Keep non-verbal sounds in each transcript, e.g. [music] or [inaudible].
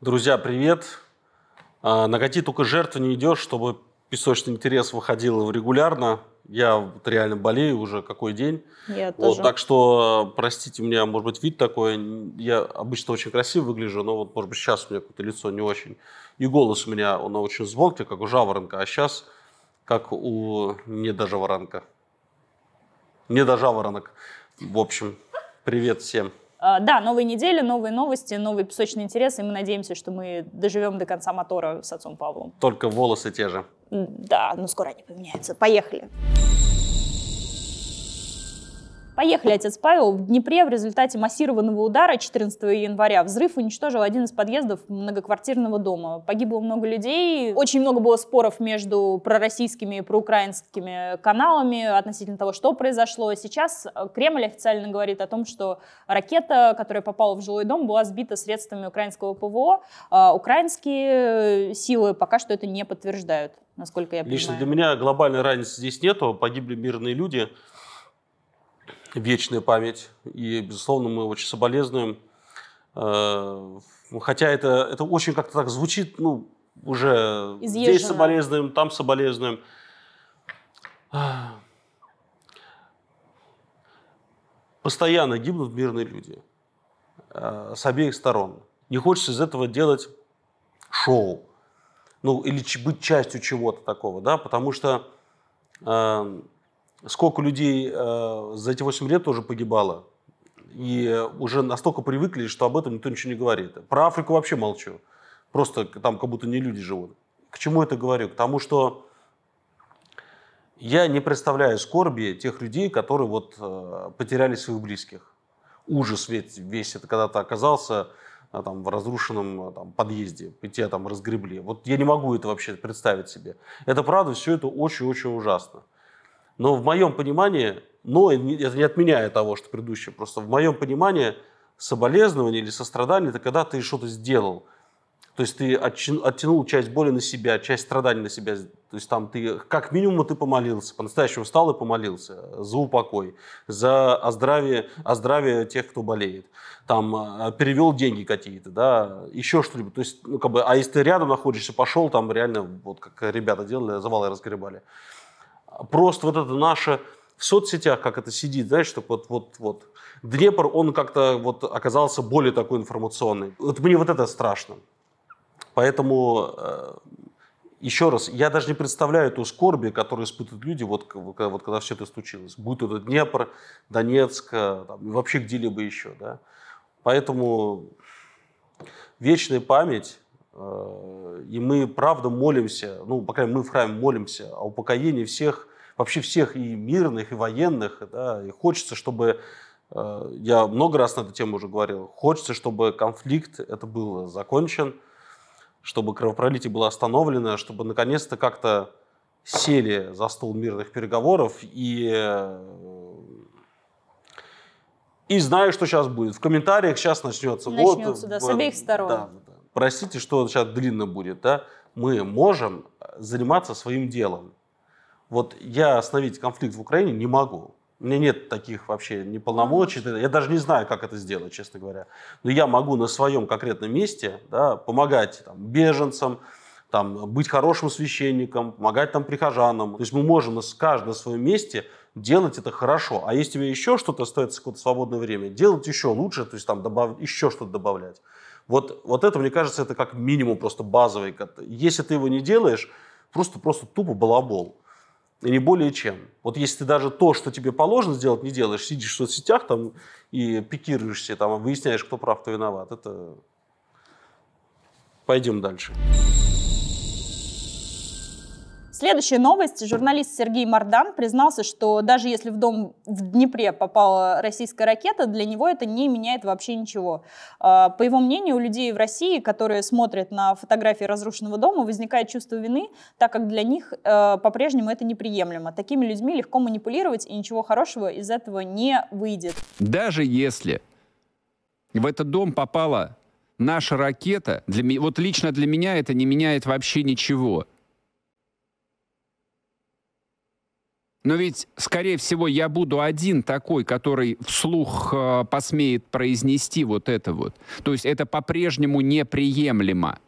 Друзья, привет. А, на какие только жертвы не идешь, чтобы песочный интерес выходил регулярно. Я вот реально болею уже какой день. Я вот, тоже. Так что, простите, у меня, может быть, вид такой. Я обычно очень красиво выгляжу, но вот, может быть, сейчас у меня какое-то лицо не очень. И голос у меня, он очень звонкий, как у жаворонка, а сейчас как у не даже Не до В общем, привет всем. А, да, новые недели, новые новости, новый песочный интерес, и мы надеемся, что мы доживем до конца мотора с отцом Павлом. Только волосы те же. Да, но скоро они поменяются. Поехали. Поехали. Поехали, отец Павел. В Днепре в результате массированного удара 14 января взрыв уничтожил один из подъездов многоквартирного дома. Погибло много людей. Очень много было споров между пророссийскими и проукраинскими каналами относительно того, что произошло. Сейчас э, Кремль официально говорит о том, что ракета, которая попала в жилой дом, была сбита средствами украинского ПВО. А украинские э, силы пока что это не подтверждают, насколько я понимаю. Лично для меня глобальной разницы здесь нету. Погибли мирные люди вечная память. И, безусловно, мы очень соболезнуем. Э, хотя это, это очень как-то так звучит, ну, уже Изъезжено. здесь соболезнуем, там соболезнуем. Постоянно гибнут мирные люди э, с обеих сторон. Не хочется из этого делать шоу, ну, или быть частью чего-то такого, да, потому что эм, сколько людей э, за эти 8 лет тоже погибало. И уже настолько привыкли, что об этом никто ничего не говорит. Про Африку вообще молчу. Просто там как будто не люди живут. К чему это говорю? К тому, что я не представляю скорби тех людей, которые вот э, потеряли своих близких. Ужас ведь весь это когда то оказался э, там, в разрушенном э, там, подъезде, и тебя там разгребли. Вот я не могу это вообще представить себе. Это правда, все это очень-очень ужасно. Но в моем понимании, но это не отменяя того, что предыдущее, просто в моем понимании соболезнование или сострадание – это когда ты что-то сделал. То есть ты оттянул часть боли на себя, часть страданий на себя. То есть там ты, как минимум, ты помолился, по-настоящему встал и помолился за упокой, за о здравии, тех, кто болеет. Там э, перевел деньги какие-то, да, еще что-либо. То есть, ну, как бы, а если ты рядом находишься, пошел там реально, вот как ребята делали, завалы разгребали просто вот это наше в соцсетях, как это сидит, знаешь, чтобы вот, вот, вот. Днепр, он как-то вот оказался более такой информационный. Вот мне вот это страшно. Поэтому э, еще раз, я даже не представляю ту скорби, которую испытывают люди, вот, вот, когда, вот когда все это случилось. Будь это Днепр, Донецк, э, там, вообще где-либо еще. Да? Поэтому вечная память, э, и мы правда молимся, ну, по крайней мере, мы в храме молимся о упокоении всех вообще всех и мирных, и военных. Да, и хочется, чтобы э, я много раз на эту тему уже говорил. Хочется, чтобы конфликт это был закончен, чтобы кровопролитие было остановлено, чтобы наконец-то как-то сели за стол мирных переговоров и э, и знаю, что сейчас будет. В комментариях сейчас начнется. Начнется, вот, да, с обеих сторон. Да, да. Простите, что сейчас длинно будет, да. Мы можем заниматься своим делом. Вот я остановить конфликт в Украине не могу. У меня нет таких вообще ни Я даже не знаю, как это сделать, честно говоря. Но я могу на своем конкретном месте да, помогать там, беженцам, там, быть хорошим священником, помогать там прихожанам. То есть мы можем каждый на своем месте делать это хорошо. А если тебе еще что-то остается какое-то свободное время, делать еще лучше, то есть там добав... еще что-то добавлять. Вот, вот это, мне кажется, это как минимум просто базовый. Если ты его не делаешь, просто, просто тупо балабол. Не более чем. Вот если ты даже то, что тебе положено сделать, не делаешь, сидишь в соцсетях там и пикируешься, там, выясняешь, кто прав, кто виноват, это... Пойдем дальше. Следующая новость. Журналист Сергей Мардан признался, что даже если в дом в Днепре попала российская ракета, для него это не меняет вообще ничего. А, по его мнению, у людей в России, которые смотрят на фотографии разрушенного дома, возникает чувство вины, так как для них э, по-прежнему это неприемлемо. Такими людьми легко манипулировать, и ничего хорошего из этого не выйдет. Даже если в этот дом попала наша ракета, для, вот лично для меня это не меняет вообще ничего. Но ведь, скорее всего, я буду один такой, который вслух э, посмеет произнести вот это вот. То есть это по-прежнему неприемлемо.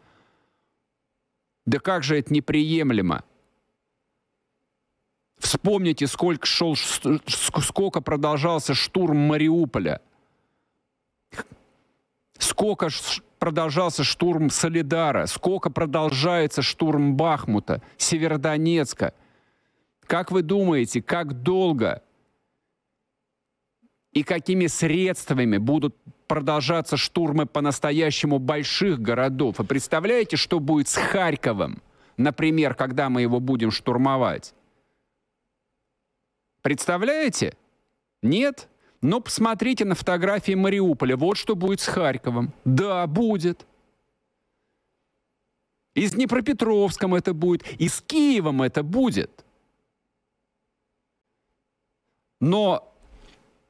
Да как же это неприемлемо? Вспомните, сколько шел, сколько продолжался штурм Мариуполя. Сколько продолжался штурм Солидара, сколько продолжается штурм Бахмута, Северодонецка – как вы думаете, как долго и какими средствами будут продолжаться штурмы по-настоящему больших городов? Вы представляете, что будет с Харьковом, например, когда мы его будем штурмовать? Представляете? Нет? Но ну, посмотрите на фотографии Мариуполя. Вот что будет с Харьковом. Да, будет. И с Днепропетровском это будет, и с Киевом это будет. Но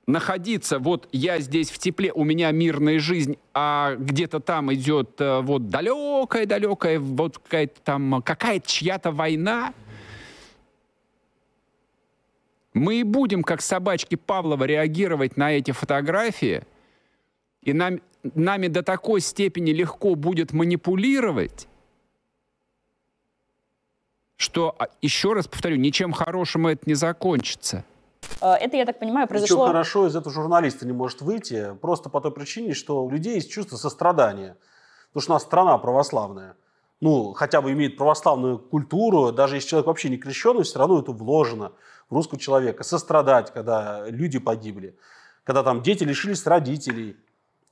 находиться, вот я здесь в тепле, у меня мирная жизнь, а где-то там идет э, вот далекая-далекая, вот какая-то там, какая-то чья-то война, мы и будем, как собачки Павлова, реагировать на эти фотографии, и нам, нами до такой степени легко будет манипулировать, что, а, еще раз повторю, ничем хорошим это не закончится – Э, это, я так понимаю, произошло... Ничего хорошо из этого журналиста не может выйти, просто по той причине, что у людей есть чувство сострадания. Потому что у нас страна православная. Ну, хотя бы имеет православную культуру, даже если человек вообще не крещеный, все равно это вложено в русского человека. Сострадать, когда люди погибли, когда там дети лишились родителей,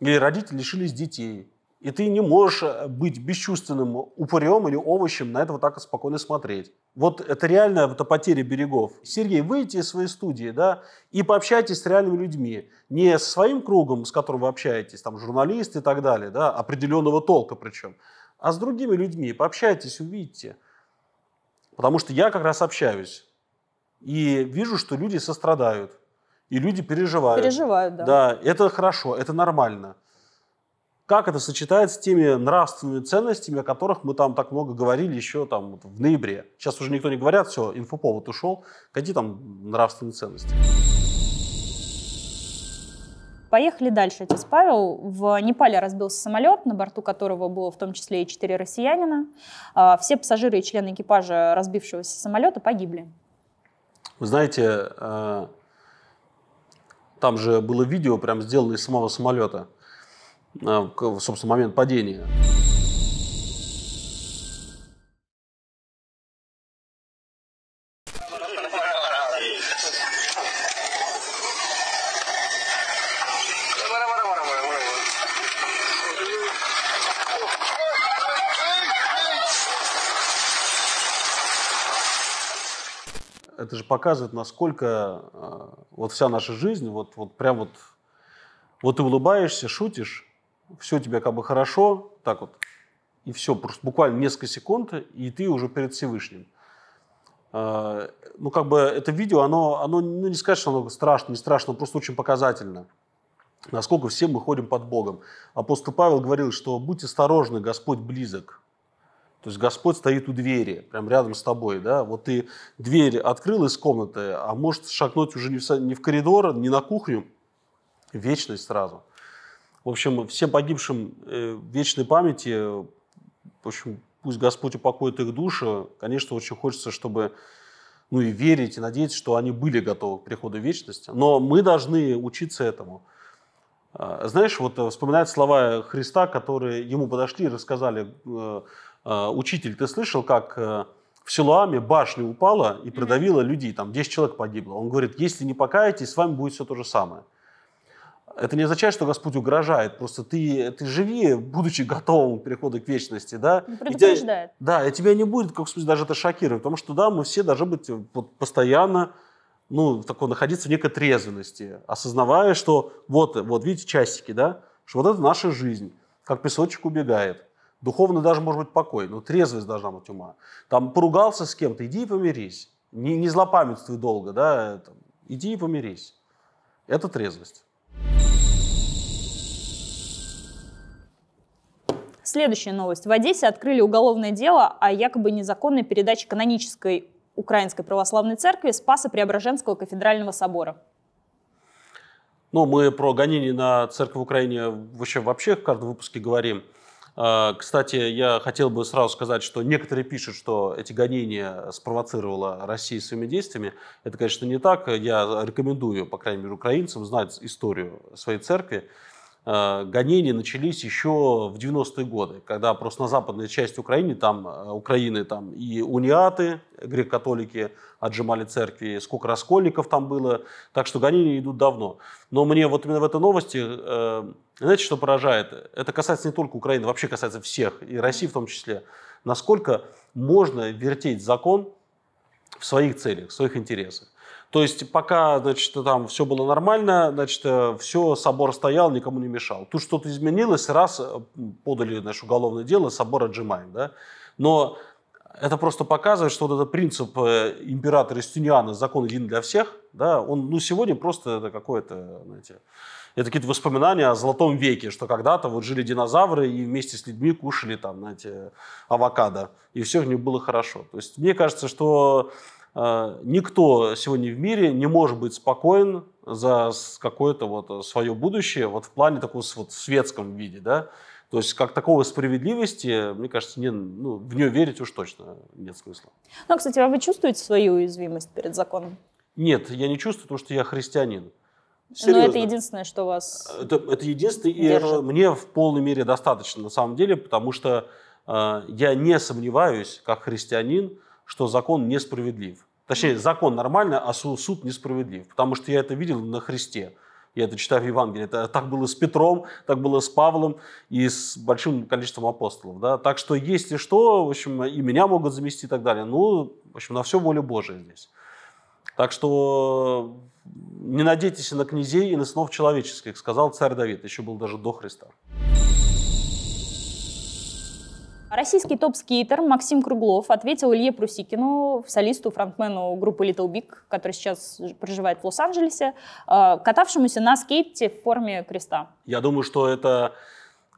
или родители лишились детей. И ты не можешь э, быть бесчувственным упырем или овощем, на это вот так вот спокойно смотреть. Вот это реальная вот потеря берегов. Сергей, выйдите из своей студии, да, и пообщайтесь с реальными людьми. Не с своим кругом, с которым вы общаетесь, там, журналисты и так далее, да, определенного толка причем, а с другими людьми. Пообщайтесь, увидите. Потому что я как раз общаюсь. И вижу, что люди сострадают. И люди переживают. Переживают, да. Да, это хорошо, это нормально как это сочетается с теми нравственными ценностями, о которых мы там так много говорили еще там в ноябре. Сейчас уже никто не говорят, все, инфоповод ушел. Какие там нравственные ценности? Поехали дальше, отец Павел. В Непале разбился самолет, на борту которого было в том числе и четыре россиянина. А, все пассажиры и члены экипажа разбившегося самолета погибли. Вы знаете, э, там же было видео, прям сделано из самого самолета – а, собственно, момент падения. это же показывает, насколько а, вот вся наша жизнь, вот, вот прям вот, вот ты улыбаешься, шутишь, все тебе как бы хорошо, так вот, и все, просто буквально несколько секунд, и ты уже перед Всевышним. А, ну, как бы это видео, оно, оно ну, не сказать, что оно страшно, не страшно, просто очень показательно насколько все мы ходим под Богом. Апостол Павел говорил, что будьте осторожны, Господь близок. То есть Господь стоит у двери, прям рядом с тобой, да, вот ты дверь открыл из комнаты, а может шагнуть уже не в, не в коридор, не на кухню, вечность сразу. В общем, всем погибшим э, вечной памяти, в общем, пусть Господь упокоит их души. Конечно, очень хочется, чтобы ну и верить, и надеяться, что они были готовы к приходу вечности. Но мы должны учиться этому. А, знаешь, вот э, вспоминают слова Христа, которые ему подошли и рассказали, э, э, учитель, ты слышал, как в Силуаме башня упала и продавила людей, там 10 человек погибло. Он говорит, если не покаетесь, с вами будет все то же самое это не означает, что Господь угрожает. Просто ты, ты живи, будучи готовым к переходу к вечности. Да? Ну, предупреждает. да, и тебя не будет, как Господь, даже это шокирует. Потому что, да, мы все должны быть вот, постоянно ну, такой, находиться в некой трезвенности, осознавая, что вот, вот видите, часики, да, что вот это наша жизнь, как песочек убегает. Духовно даже может быть покой, но трезвость должна быть ума. Там поругался с кем-то, иди и помирись. Не, не злопамятствуй долго, да, там, иди и помирись. Это трезвость. Следующая новость. В Одессе открыли уголовное дело о якобы незаконной передаче канонической Украинской Православной Церкви Спаса Преображенского кафедрального собора. Ну, мы про гонение на церковь в Украине вообще, вообще в каждом выпуске говорим. А, кстати, я хотел бы сразу сказать, что некоторые пишут, что эти гонения спровоцировала Россия своими действиями. Это, конечно, не так. Я рекомендую, по крайней мере, украинцам знать историю своей церкви. Э, гонения начались еще в 90-е годы, когда просто на западной части Украины, там, э, Украины, там и униаты, греко-католики, отжимали церкви, сколько раскольников там было, так что гонения идут давно. Но мне вот именно в этой новости, э, знаете, что поражает? Это касается не только Украины, вообще касается всех, и России в том числе. Насколько можно вертеть закон в своих целях, в своих интересах. То есть пока, значит, там все было нормально, значит, э, все, собор стоял, никому не мешал. Тут что-то изменилось, раз э, подали, значит, уголовное дело, собор отжимаем, да. Но это просто показывает, что вот этот принцип э, императора Стюниана, «закон один для всех», да, он, ну, сегодня просто это какое-то, знаете, это какие-то воспоминания о золотом веке, что когда-то вот жили динозавры и вместе с людьми кушали там, знаете, авокадо, и все у них было хорошо. То есть мне кажется, что Э, никто сегодня в мире не может быть спокоен за какое-то вот э, свое будущее вот в плане такого вот светском виде, да. То есть как такого справедливости, мне кажется, не, ну, в нее верить уж точно нет смысла. Ну, а, кстати, а вы чувствуете свою уязвимость перед законом? Нет, я не чувствую, потому что я христианин. Серьезно. Ну, Но это единственное, что вас э, Это, это единственное, держит. и мне в полной мере достаточно на самом деле, потому что э, я не сомневаюсь, как христианин, что закон несправедлив. Точнее, закон нормально, а суд несправедлив. Потому что я это видел на Христе. Я это читаю в Евангелии. Это так было с Петром, так было с Павлом и с большим количеством апостолов. Да? Так что, если что, в общем, и меня могут замести и так далее. Ну, в общем, на все воля Божия здесь. Так что не надейтесь на князей, и на снов человеческих, сказал царь Давид, еще был даже до Христа. Российский топ-скейтер Максим Круглов ответил Илье Прусикину, солисту, фронтмену группы Little Big, который сейчас проживает в Лос-Анджелесе, э, катавшемуся на скейте в форме креста. Я думаю, что это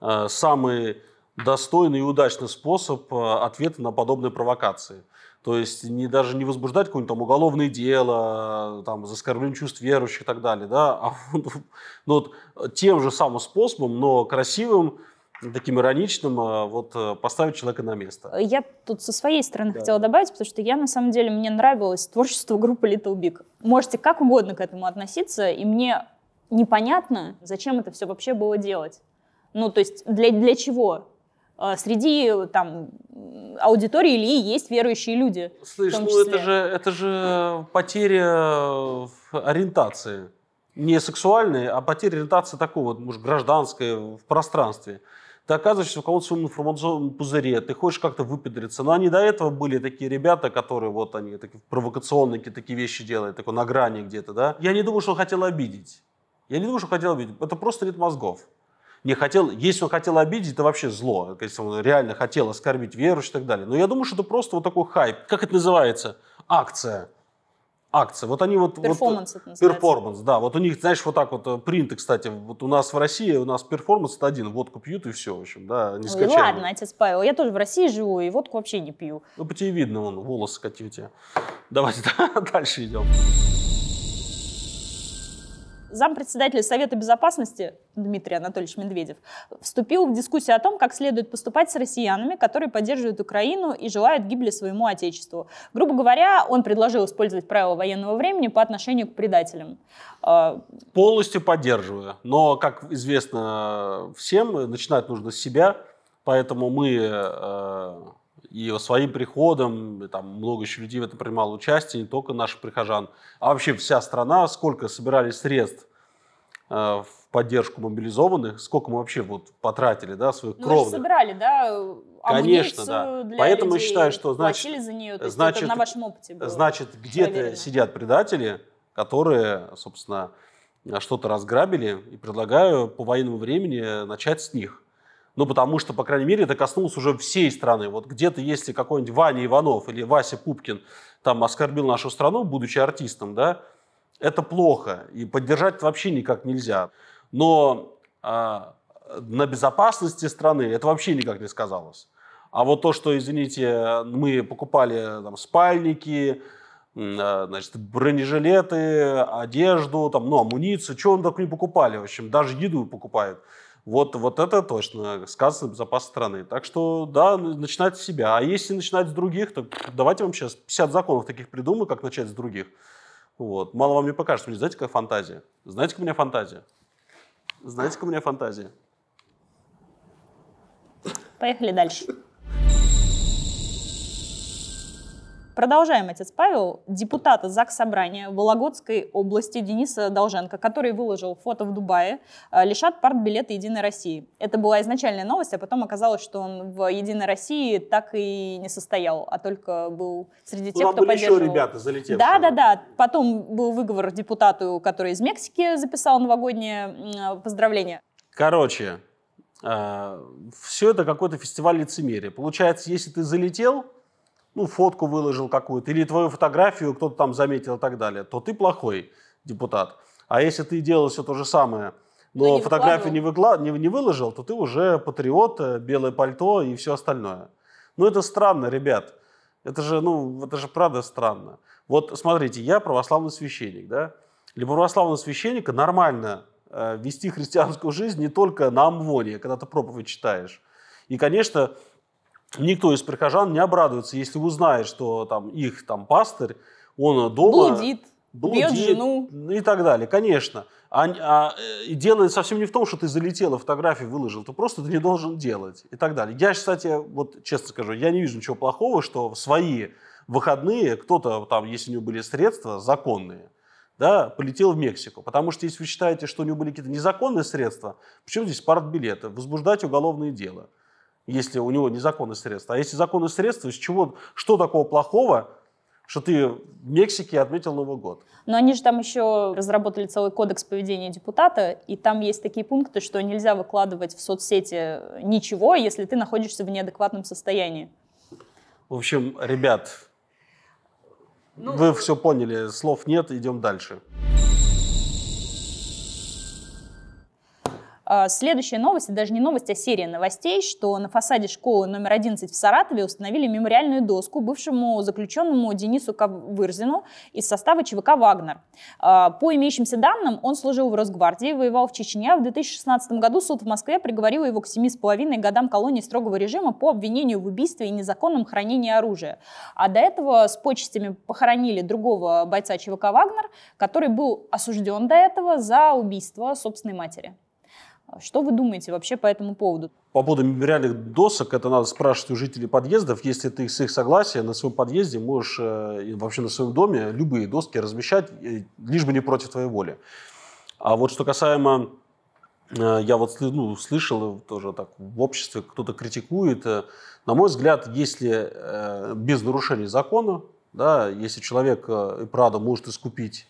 э, самый достойный и удачный способ э, ответа на подобные провокации. То есть не, даже не возбуждать какое-нибудь там уголовное дело, там, за оскорбление чувств верующих и так далее, да, а [laughs] ну, ну, вот, тем же самым способом, но красивым, таким ироничным, э, вот э, поставить человека на место. Я тут со своей стороны да. хотела добавить, потому что я на самом деле, мне нравилось творчество группы Little Big. Можете как угодно к этому относиться, и мне непонятно, зачем это все вообще было делать. Ну, то есть для, для чего? Э, среди там аудитории Ильи есть верующие люди. Слышь, ну это же, это же потеря ориентации не сексуальной, а потеря ориентации такого, может, гражданской в пространстве ты оказываешься в каком то своем информационном пузыре, ты хочешь как-то выпендриться. Но они до этого были такие ребята, которые вот они такие провокационные такие вещи делают, такой на грани где-то, да. Я не думаю, что он хотел обидеть. Я не думаю, что он хотел обидеть. Это просто ритм мозгов не хотел, если он хотел обидеть, это вообще зло, если он реально хотел оскорбить верующих и так далее. Но я думаю, что это просто вот такой хайп. Как это называется? Акция акции, Вот они вот... Э, перформанс вот, Перформанс, да. Вот у них, знаешь, вот так вот э, принты, кстати, вот у нас в России, у нас перформанс это один, водку пьют и все, в общем, да, не скачаем. Ладно, отец Павел, я тоже в России живу и водку вообще не пью. Ну, по тебе видно, вон, волосы какие у тебя. Давайте [laughs] дальше идем зампредседателя Совета Безопасности Дмитрий Анатольевич Медведев вступил в дискуссию о том, как следует поступать с россиянами, которые поддерживают Украину и желают гибели своему отечеству. Грубо говоря, он предложил использовать правила военного времени по отношению к предателям. А, Полностью поддерживаю. Но, как известно всем, начинать нужно с себя. Поэтому мы э, и своим приходом, там много еще людей в этом принимало участие, не только наши прихожан, а вообще вся страна, сколько собирали средств э, в поддержку мобилизованных, сколько мы вообще вот потратили, да, своих ну, кровных. Вы собирали, да, Конечно, да. Для Поэтому людей, я считаю, что значит, за нее, значит, на вашем опыте было значит, где-то сидят предатели, которые, собственно, что-то разграбили, и предлагаю по военному времени начать с них. Ну, потому что, по крайней мере, это коснулось уже всей страны. Вот где-то, если какой-нибудь Ваня Иванов или Вася Пупкин там оскорбил нашу страну, будучи артистом, да, это плохо. И поддержать вообще никак нельзя. Но а, на безопасности страны это вообще никак не сказалось. А вот то, что, извините, мы покупали там, спальники, э, значит, бронежилеты, одежду, там, ну, амуницию, что он так не покупали, в общем, даже еду покупают. Вот, вот это точно сказано безопасной страны. Так что, да, начинать с себя. А если начинать с других, то давайте вам сейчас 50 законов таких придумаю, как начать с других. Вот. Мало вам не покажется. Мне знаете, какая фантазия? Знаете, как у меня фантазия? Знаете, как у меня фантазия? Поехали дальше. Продолжаем отец Павел, депутата ЗАГС Собрания Вологодской области Дениса Долженко, который выложил фото в Дубае, э, лишат партбилета «Единой России». Это была изначальная новость, а потом оказалось, что он в «Единой России» так и не состоял, а только был среди ну, тех, ну, кто были поддерживал. еще ребята залетевшие. Да, да, да. Потом был выговор депутату, который из Мексики записал новогоднее поздравление. Короче, э, все это какой-то фестиваль лицемерия. Получается, если ты залетел, ну, фотку выложил какую-то, или твою фотографию кто-то там заметил и так далее, то ты плохой депутат. А если ты делал все то же самое, но, но ну, не фотографию не, выкла... не, не выложил, то ты уже патриот, э, белое пальто и все остальное. Ну, это странно, ребят. Это же, ну, это же правда странно. Вот смотрите, я православный священник, да? Для православного священника нормально э, вести христианскую жизнь не только на Амвоне, когда ты проповедь читаешь. И, конечно, никто из прихожан не обрадуется, если узнает, что там их там пастырь, он дома... Блудит блудит бьет жену. и так далее, конечно. А, а, э, дело совсем не в том, что ты залетела, фотографии выложил, ты просто ты не должен делать и так далее. Я, кстати, вот честно скажу, я не вижу ничего плохого, что в свои выходные кто-то там, если у него были средства законные, да, полетел в Мексику. Потому что если вы считаете, что у него были какие-то незаконные средства, почему здесь партбилеты? Возбуждать уголовное дело – если у него незаконные средства. А если законные средства, из чего, что такого плохого, что ты в Мексике отметил Новый год? Но они же там еще разработали целый кодекс поведения депутата, и там есть такие пункты, что нельзя выкладывать в соцсети ничего, если ты находишься в неадекватном состоянии. В общем, ребят, ну... вы все поняли, слов нет, идем дальше. А, следующая новость, и даже не новость, а серия новостей, что на фасаде школы номер 11 в Саратове установили мемориальную доску бывшему заключенному Денису Ковырзину из состава ЧВК «Вагнер». А, по имеющимся данным, он служил в Росгвардии, воевал в Чечне, а в 2016 году суд в Москве приговорил его к 7,5 годам колонии строгого режима по обвинению в убийстве и незаконном хранении оружия. А до этого с почестями похоронили другого бойца ЧВК «Вагнер», который был осужден до этого за убийство собственной матери. А что вы думаете вообще по этому поводу? По поводу мемориальных досок, это надо спрашивать у жителей подъездов. Если ты с их согласия на своем подъезде можешь э, вообще на своем доме любые доски размещать, лишь бы не против твоей воли. А вот что касаемо э, я вот ну, слышал тоже так в обществе кто-то критикует. Э, на мой взгляд, если без нарушений закона, да, если человек и правда может искупить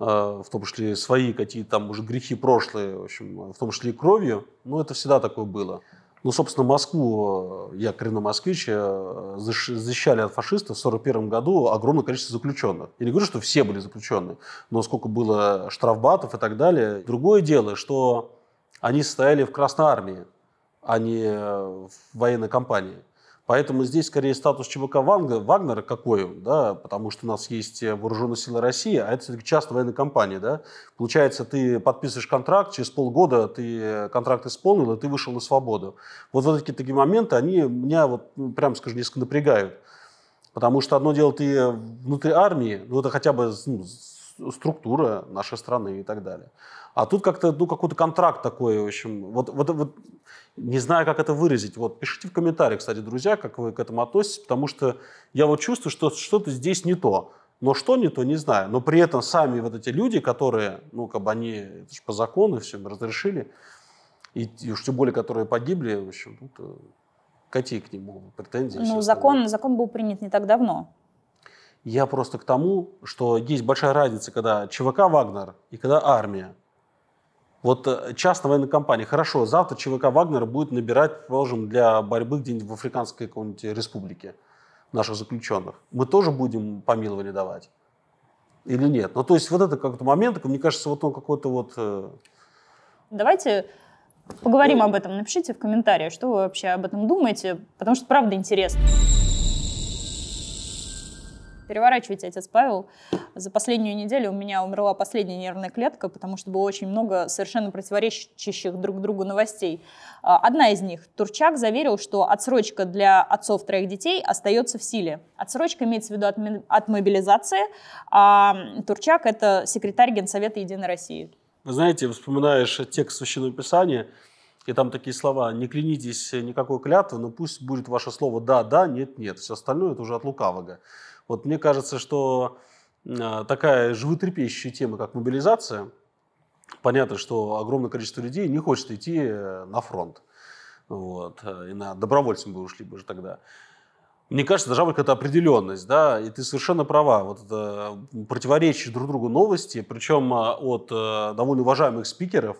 Э, в том числе свои какие-то там уже грехи прошлые, в общем, в том числе и кровью, но ну, это всегда такое было. Ну, собственно, Москву, э, я коренной москвич, э, защищали от фашистов в 1941 году огромное количество заключенных. Я не говорю, что все были заключены но сколько было штрафбатов и так далее. Другое дело, что они состояли в Красной Армии, а не в военной компании. Поэтому здесь скорее статус ЧВК Вагнера какой, да, потому что у нас есть э, вооруженные силы России, а это все-таки частная военная компания. Да? Получается, ты подписываешь контракт, через полгода ты э, контракт исполнил, и ты вышел на свободу. Вот, вот такие такие моменты, они меня, вот, ну, прям скажем, несколько напрягают. Потому что одно дело ты внутри армии, ну это хотя бы ну, структура нашей страны и так далее. А тут как-то, ну, какой-то контракт такой, в общем, вот, вот, вот не знаю, как это выразить. Вот пишите в комментариях, кстати, друзья, как вы к этому относитесь, потому что я вот чувствую, что что-то здесь не то. Но что не то, не знаю. Но при этом сами вот эти люди, которые, ну, как бы они, это же по закону всем разрешили, и, и уж тем более, которые погибли, в общем, тут э, какие к нему претензии? Ну, закон, закон был принят не так давно. Я просто к тому, что есть большая разница, когда ЧВК «Вагнер» и когда армия. Вот э, частная военная компания. Хорошо, завтра ЧВК «Вагнер» будет набирать, положим, для борьбы где-нибудь в африканской какой-нибудь республике наших заключенных. Мы тоже будем помилование давать? Или нет? Ну, то есть вот это как то момент, мне кажется, вот он какой-то вот... Э, Давайте поговорим ну, об этом. Напишите в комментариях, что вы вообще об этом думаете, потому что правда интересно переворачивайте, отец Павел. За последнюю неделю у меня умерла последняя нервная клетка, потому что было очень много совершенно противоречащих друг другу новостей. А, одна из них. Турчак заверил, что отсрочка для отцов троих детей остается в силе. Отсрочка имеется в виду от, от мобилизации, а Турчак — это секретарь Генсовета Единой России. Вы знаете, вспоминаешь текст Священного Писания, и там такие слова «не клянитесь э, никакой клятвы, но пусть будет ваше слово «да, да», «нет, нет». Все остальное – это уже от лукавого». Вот мне кажется, что э, такая животрепещущая тема, как мобилизация, понятно, что огромное количество людей не хочет идти э, на фронт. Вот. Э, и на добровольцем бы ушли бы уже тогда. Мне кажется, должна быть какая-то определенность, да, и ты совершенно права, вот это противоречие друг другу новости, причем от довольно уважаемых спикеров,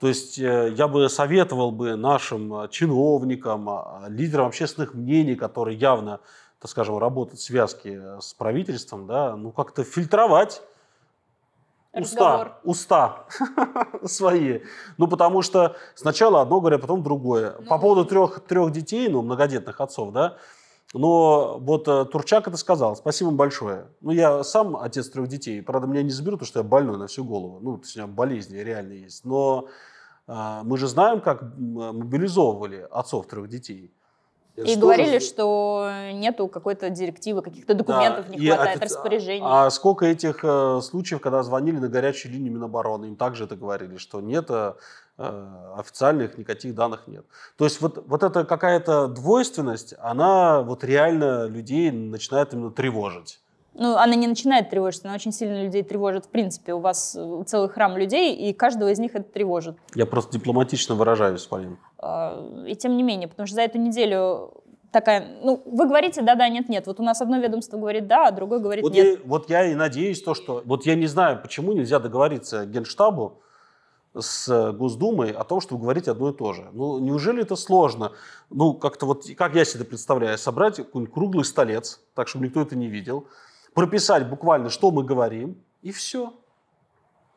то есть я бы советовал бы нашим чиновникам, лидерам общественных мнений, которые явно так скажем, работать связки э, с правительством, да, ну как-то фильтровать Разговор. уста, уста [laughs] свои. Ну, потому что сначала одно говорят, потом другое. Ну, По поводу трех, трех детей, ну, многодетных отцов, да, но вот э, Турчак это сказал, спасибо им большое. Ну, я сам отец трех детей, правда, меня не заберут, потому что я больной на всю голову. Ну, то есть у меня болезни реально есть. Но э, мы же знаем, как э, мобилизовывали отцов трех детей. И что говорили, же... что нету какой-то директивы, каких-то документов да, не хватает, офици... распоряжений. А сколько этих э, случаев, когда звонили на горячую линию Минобороны, им также это говорили, что нет э, э, официальных никаких данных нет. То есть вот, вот эта какая-то двойственность, она вот реально людей начинает именно тревожить. Ну, она не начинает тревожить, она очень сильно людей тревожит. В принципе, у вас э, целый храм людей, и каждого из них это тревожит. Я просто дипломатично выражаюсь, Полин. Э, и тем не менее, потому что за эту неделю такая, ну, вы говорите да, да, нет, нет. Вот у нас одно ведомство говорит да, а другое говорит вот нет. Я, вот я и надеюсь то, что... Вот я не знаю, почему нельзя договориться Генштабу с Госдумой о том, чтобы говорить одно и то же. Ну, неужели это сложно? Ну, как-то вот, как я себе представляю, собрать какой-нибудь круглый столец, так, чтобы никто это не видел, прописать буквально, что мы говорим, и все.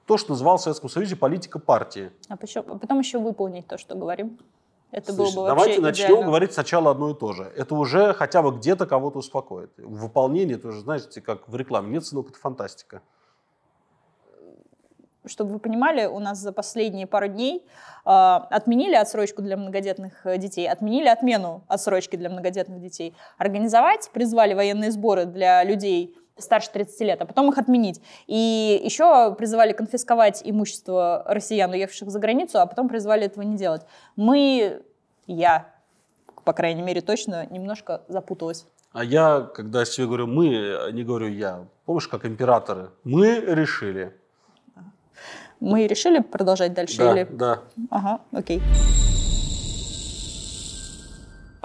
То, что называл в Советском Союзе политика партии. А, а потом еще выполнить то, что говорим. Это Слышь, было бы Давайте начнем говорить сначала одно и то же. Это уже хотя бы где-то кого-то успокоит. В выполнении тоже, знаете, как в рекламе. Нет, сынок, это фантастика. Чтобы вы понимали, у нас за последние пару дней э, отменили отсрочку для многодетных э, детей, отменили отмену отсрочки для многодетных детей. Организовать призвали военные сборы для людей, старше 30 лет, а потом их отменить. И еще призывали конфисковать имущество россиян, уехавших за границу, а потом призывали этого не делать. Мы, я, по крайней мере, точно немножко запуталась. А я, когда себе говорю «мы», не говорю «я». Помнишь, как императоры? Мы решили. Мы решили продолжать дальше? Да, или... да. Ага, окей.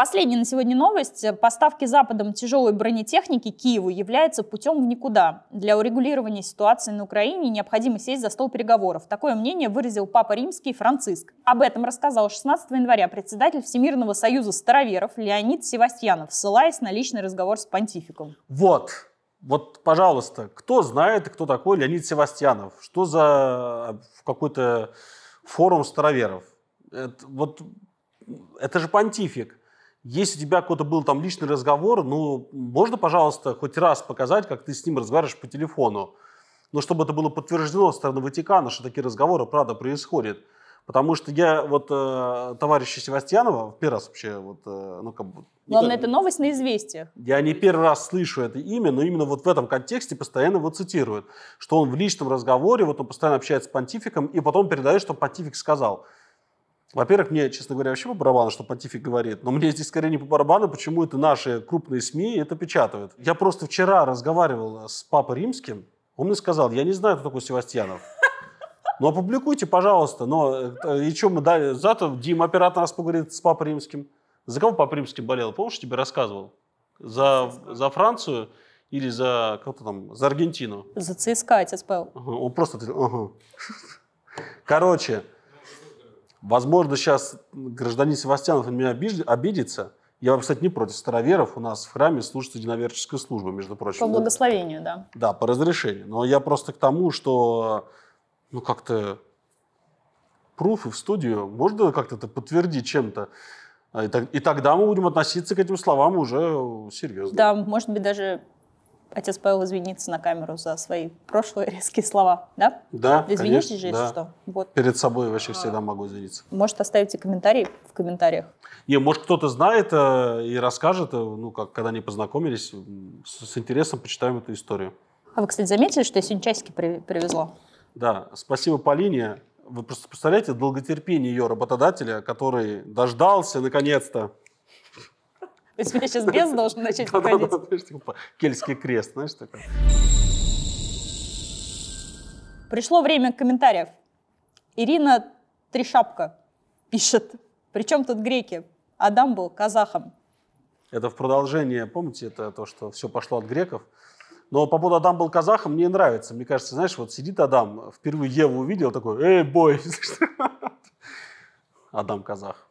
Последняя на сегодня новость. Поставки Западом тяжелой бронетехники Киеву является путем в никуда. Для урегулирования ситуации на Украине необходимо сесть за стол переговоров. Такое мнение выразил Папа Римский Франциск. Об этом рассказал 16 января председатель Всемирного союза староверов Леонид Севастьянов, ссылаясь на личный разговор с понтификом. Вот, вот, пожалуйста, кто знает, кто такой Леонид Севастьянов? Что за э, какой-то форум староверов? Это, вот, это же понтифик. Если у тебя какой-то был там личный разговор, ну, можно, пожалуйста, хоть раз показать, как ты с ним разговариваешь по телефону. Но ну, чтобы это было подтверждено со стороны Ватикана, что такие разговоры, правда, происходят. Потому что я вот э, товарища Севастьянова в первый раз вообще вот, э, ну как бы... на это новость на известиях. Я не первый раз слышу это имя, но именно вот в этом контексте постоянно его цитируют, что он в личном разговоре, вот он постоянно общается с понтификом, и потом передает, что понтифик сказал. Во-первых, мне, честно говоря, вообще по барабану, что понтифик говорит. Но мне здесь скорее не по барабану, почему это наши крупные СМИ это печатают. Я просто вчера разговаривал с папой римским. Он мне сказал, я не знаю, кто такой Севастьянов. Ну, опубликуйте, пожалуйста. Но э, и что мы дали? Зато Дим оператор нас поговорит с папой римским. За кого папа римский болел? Помнишь, тебе рассказывал? За, за Францию или за, кто-то там, за Аргентину? За ЦСКА, я тебя он просто... Ага. Короче, Возможно, сейчас гражданин Севастьянов на меня обидится. Я, кстати, не против староверов. У нас в храме служится единоверческая служба, между прочим. По ну, благословению, да. Да, по разрешению. Но я просто к тому, что ну как-то пруфы в студию, можно как-то это подтвердить чем-то. И, и тогда мы будем относиться к этим словам уже серьезно. Да, может быть, даже отец Павел извинится на камеру за свои прошлые резкие слова, да? Да, Извинитесь конечно, же, если да. что. Вот. Перед собой вообще всегда могу извиниться. Может, оставите комментарий в комментариях. Не, может, кто-то знает э, и расскажет, э, ну, как, когда они познакомились, с, с интересом почитаем эту историю. А вы, кстати, заметили, что я сегодня часики при, привезла? Да, спасибо Полине. Вы просто представляете долготерпение ее работодателя, который дождался наконец-то то есть меня сейчас без должен начать выходить. Типа, Кельский крест, знаешь, такой. Пришло время комментариев. Ирина Тришапка пишет. Причем тут греки? Адам был казахом. Это в продолжение, помните, это то, что все пошло от греков. Но по поводу Адам был казахом, мне нравится. Мне кажется, знаешь, вот сидит Адам, впервые Еву увидел, такой, эй, бой. [laughs] [laughs] Адам казах.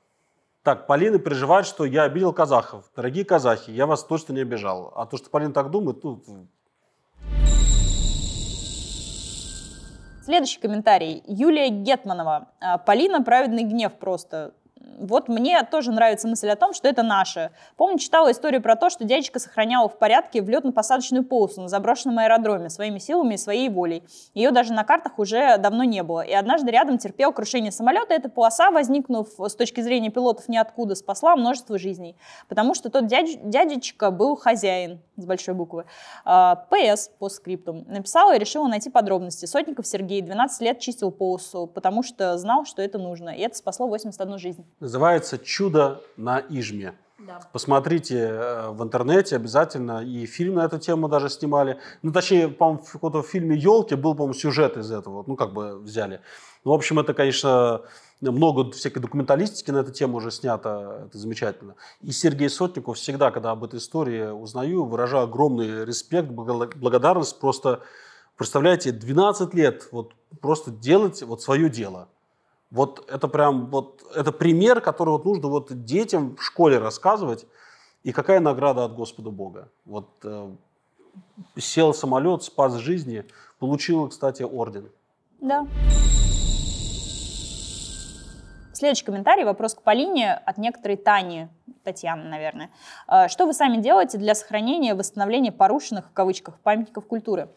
Так, Полина переживает, что я обидел казахов. Дорогие казахи, я вас точно не обижал. А то, что Полина так думает, ну... Следующий комментарий. Юлия Гетманова. А, Полина, праведный гнев просто вот мне тоже нравится мысль о том, что это наше. Помню, читала историю про то, что дядечка сохранял в порядке взлетно-посадочную полосу на заброшенном аэродроме своими силами и своей волей. Ее даже на картах уже давно не было. И однажды рядом терпел крушение самолета. Эта полоса, возникнув с точки зрения пилотов ниоткуда, спасла множество жизней. Потому что тот дядь, дядечка был хозяин, с большой буквы. А, ПС по скрипту. Написала и решила найти подробности. Сотников Сергей 12 лет чистил полосу, потому что знал, что это нужно. И это спасло 81 жизнь называется «Чудо на Ижме». Да. Посмотрите э, в интернете обязательно. И фильм на эту тему даже снимали. Ну, точнее, по-моему, в каком-то фильме «Елки» был, по-моему, сюжет из этого. Ну, как бы взяли. Ну, в общем, это, конечно, много всякой документалистики на эту тему уже снято. Это замечательно. И Сергей Сотников всегда, когда об этой истории узнаю, выражаю огромный респект, благодарность. Просто, представляете, 12 лет вот просто делать вот свое дело – вот это прям вот это пример, который вот нужно вот детям в школе рассказывать. И какая награда от Господа Бога? Вот э, сел самолет, спас жизни, получил, кстати, орден. Да. Следующий комментарий, вопрос к Полине от некоторой Тани, Татьяны, наверное. «Э, что вы сами делаете для сохранения и восстановления порушенных, в кавычках, памятников культуры?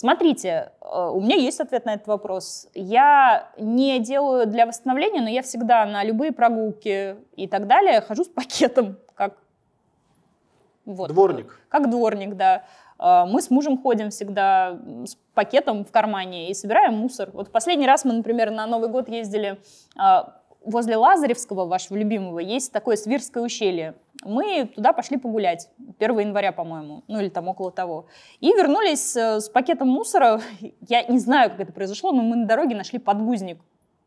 Смотрите, э, у меня есть ответ на этот вопрос. Я не делаю для восстановления, но я всегда на любые прогулки и так далее хожу с пакетом, как вот. Дворник. Как дворник, да. Э, мы с мужем ходим всегда с пакетом в кармане и собираем мусор. Вот последний раз мы, например, на Новый год ездили э, возле Лазаревского, вашего любимого, есть такое Свирское ущелье мы туда пошли погулять, 1 января, по-моему, ну или там около того. И вернулись э, с пакетом мусора, я не знаю, как это произошло, но мы на дороге нашли подгузник.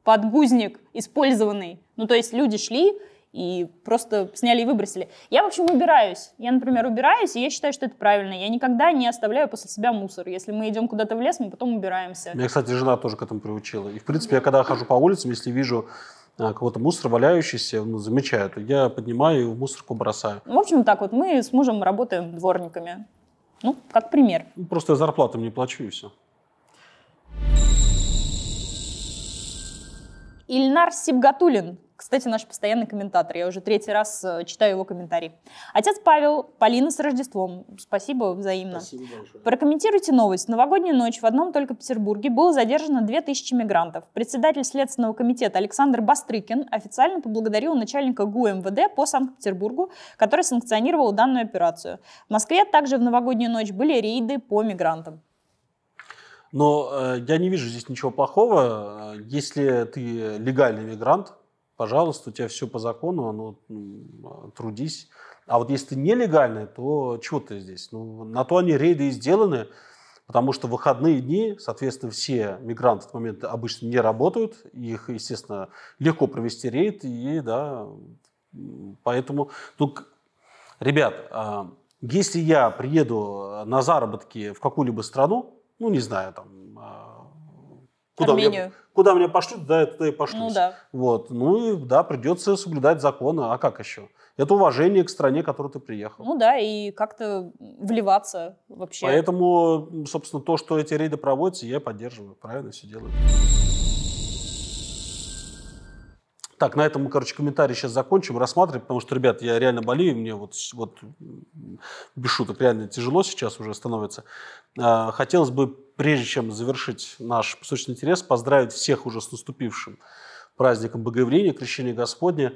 Подгузник использованный. Ну то есть люди шли и просто сняли и выбросили. Я, в общем, убираюсь. Я, например, убираюсь, и я считаю, что это правильно. Я никогда не оставляю после себя мусор. Если мы идем куда-то в лес, мы потом убираемся. Меня, кстати, жена тоже к этому приучила. И, в принципе, я когда хожу по улицам, если вижу а, какой-то мусор валяющийся, он ну, замечает Я поднимаю и в мусорку бросаю. В общем, так вот, мы с мужем работаем дворниками. Ну, как пример. Ну, просто я зарплату не плачу и все. Ильнар Сибгатулин, кстати, наш постоянный комментатор. Я уже третий раз э, читаю его комментарий. Отец Павел, Полина с Рождеством. Спасибо взаимно. Спасибо большое. Прокомментируйте новость. В новогоднюю ночь в одном только Петербурге было задержано 2000 мигрантов. Председатель Следственного комитета Александр Бастрыкин официально поблагодарил начальника ГУ МВД по Санкт-Петербургу, который санкционировал данную операцию. В Москве также в новогоднюю ночь были рейды по мигрантам. Но э, я не вижу здесь ничего плохого, э, если ты легальный мигрант, пожалуйста, у тебя все по закону, оно, а, трудись. А вот если ты нелегальный, то чего ты здесь? Ну, на то они рейды и сделаны, потому что выходные дни, соответственно, все мигранты в этот момент обычно не работают, их, естественно, легко провести рейд, и да, поэтому, ну, ребят, а, если я приеду на заработки в какую-либо страну, ну, не знаю, там, Куда Армению. Мне, куда меня пошлют, да, туда и пошлюсь. Ну да. Вот. Ну и да, придется соблюдать законы, а как еще? Это уважение к стране, в которую ты приехал. Ну да, и как-то вливаться вообще. Поэтому, собственно, то, что эти рейды проводятся, я поддерживаю. Правильно все делаю. Так, на этом мы, короче, комментарии сейчас закончим, рассматриваем, потому что, ребят, я реально болею, мне вот, вот без шуток реально тяжело сейчас уже становится. А, хотелось бы прежде чем завершить наш песочный интерес, поздравить всех уже с наступившим праздником Богоявления, Крещения Господня.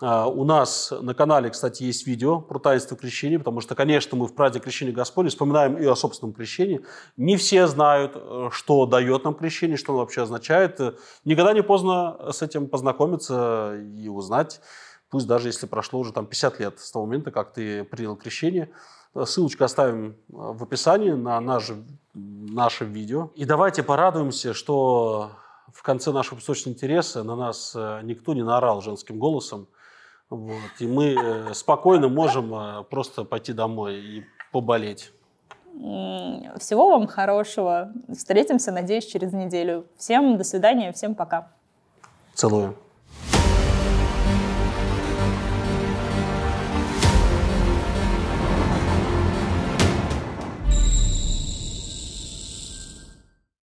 А, у нас на канале, кстати, есть видео про таинство крещения, потому что, конечно, мы в праздник крещения Господня вспоминаем и о собственном крещении. Не все знают, э, что дает нам крещение, что оно вообще означает. Э, никогда не поздно с этим познакомиться и узнать, пусть даже если прошло уже там 50 лет с того момента, как ты принял крещение – Ссылочку оставим э, в описании на наше наше видео. И давайте порадуемся, что в конце нашего «Песочного интереса» на нас э, никто не наорал женским голосом. Вот. И мы э, спокойно можем просто пойти домой и поболеть. Всего вам хорошего. Встретимся, надеюсь, через неделю. Всем до свидания, всем пока. Целую.